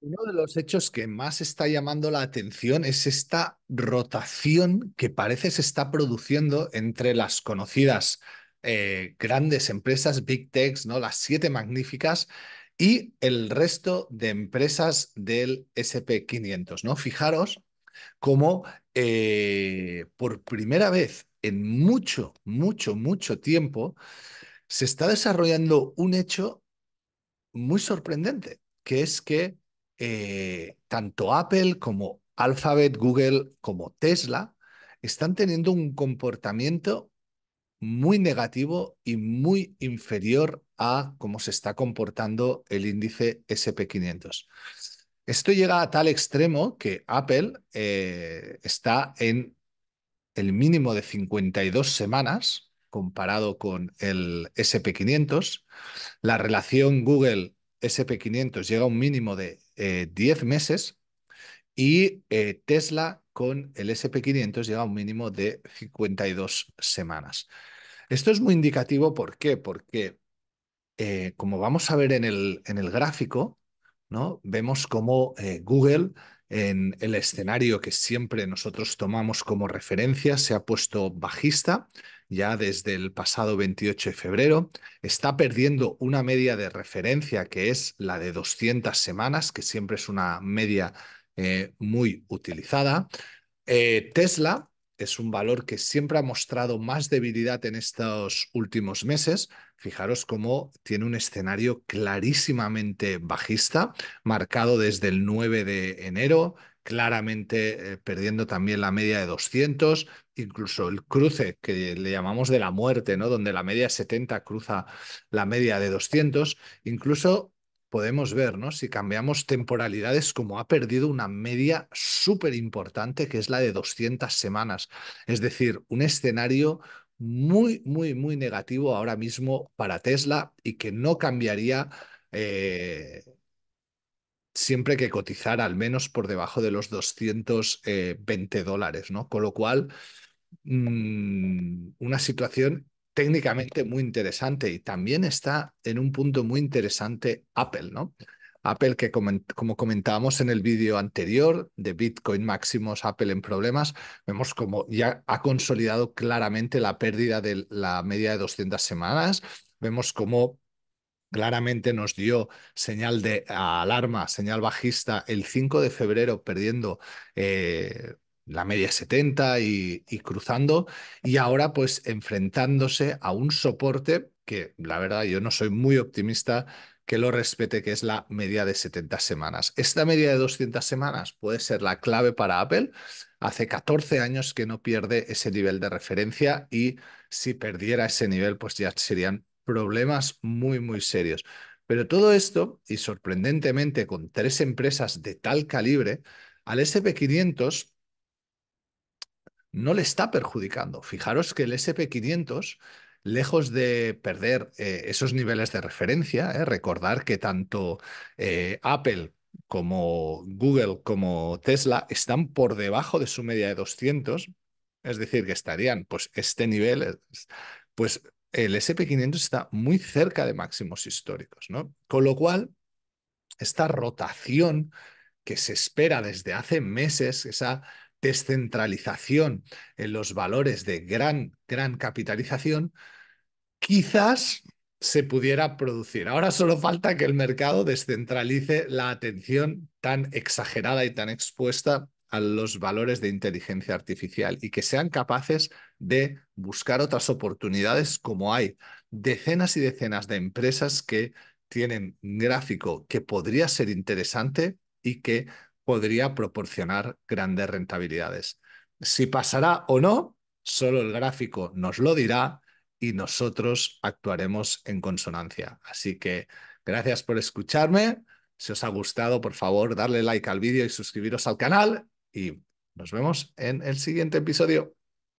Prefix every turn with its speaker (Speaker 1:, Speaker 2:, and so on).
Speaker 1: Uno de los hechos que más está llamando la atención es esta rotación que parece se está produciendo entre las conocidas eh, grandes empresas, Big Techs, ¿no? las siete magníficas, y el resto de empresas del SP500. ¿no? Fijaros cómo eh, por primera vez en mucho, mucho, mucho tiempo se está desarrollando un hecho muy sorprendente, que es que eh, tanto Apple como Alphabet, Google, como Tesla, están teniendo un comportamiento muy negativo y muy inferior a cómo se está comportando el índice SP500. Esto llega a tal extremo que Apple eh, está en el mínimo de 52 semanas comparado con el SP500. La relación Google SP500 llega a un mínimo de 10 eh, meses y eh, Tesla con el SP500 lleva un mínimo de 52 semanas. Esto es muy indicativo, ¿por qué? Porque eh, como vamos a ver en el, en el gráfico, ¿no? vemos cómo Google en el escenario que siempre nosotros tomamos como referencia se ha puesto bajista ya desde el pasado 28 de febrero, está perdiendo una media de referencia que es la de 200 semanas, que siempre es una media eh, muy utilizada. Eh, Tesla es un valor que siempre ha mostrado más debilidad en estos últimos meses. Fijaros cómo tiene un escenario clarísimamente bajista, marcado desde el 9 de enero, claramente eh, perdiendo también la media de 200, incluso el cruce que le llamamos de la muerte, ¿no? donde la media 70 cruza la media de 200, incluso podemos ver, si cambiamos temporalidades, como ha perdido una media súper importante que es la de 200 semanas, es decir, un escenario muy, muy, muy negativo ahora mismo para Tesla y que no cambiaría. Eh, siempre que cotizar al menos por debajo de los 220 eh, dólares, ¿no? Con lo cual, mm, una situación técnicamente muy interesante y también está en un punto muy interesante Apple, ¿no? Apple que como comentábamos en el vídeo anterior de Bitcoin máximos, Apple en problemas, vemos como ya ha consolidado claramente la pérdida de la media de 200 semanas, vemos como claramente nos dio señal de alarma, señal bajista, el 5 de febrero perdiendo eh, la media 70 y, y, cruzando, y ahora pues enfrentándose a un soporte que la verdad yo no soy muy optimista que lo respete, que es la media de 70 semanas. Esta media de 200 semanas puede ser la clave para Apple. Hace 14 años que no pierde ese nivel de referencia y si perdiera ese nivel, pues ya serían problemas muy, muy serios. Pero todo esto, y sorprendentemente con tres empresas de tal calibre, al SP500 no le está perjudicando. Fijaros que el SP500, lejos de perder eh, esos niveles de referencia, eh, recordar que tanto eh, Apple como Google como Tesla están por debajo de su media de 200, es decir, que estarían pues este nivel, pues el SP500 está muy cerca de máximos históricos, ¿no? Con lo cual, esta rotación que se espera desde hace meses, esa descentralización en los valores de gran, gran capitalización, quizás se pudiera producir. Ahora solo falta que el mercado descentralice la atención tan exagerada y tan expuesta a los valores de inteligencia artificial y que sean capaces de buscar otras oportunidades como hay decenas y decenas de empresas que tienen gráfico que podría ser interesante y que podría proporcionar grandes rentabilidades. Si pasará o no, solo el gráfico nos lo dirá y nosotros actuaremos en consonancia. Así que gracias por escucharme. Si os ha gustado, por favor, darle like al vídeo y suscribiros al canal y nos vemos en el siguiente episodio.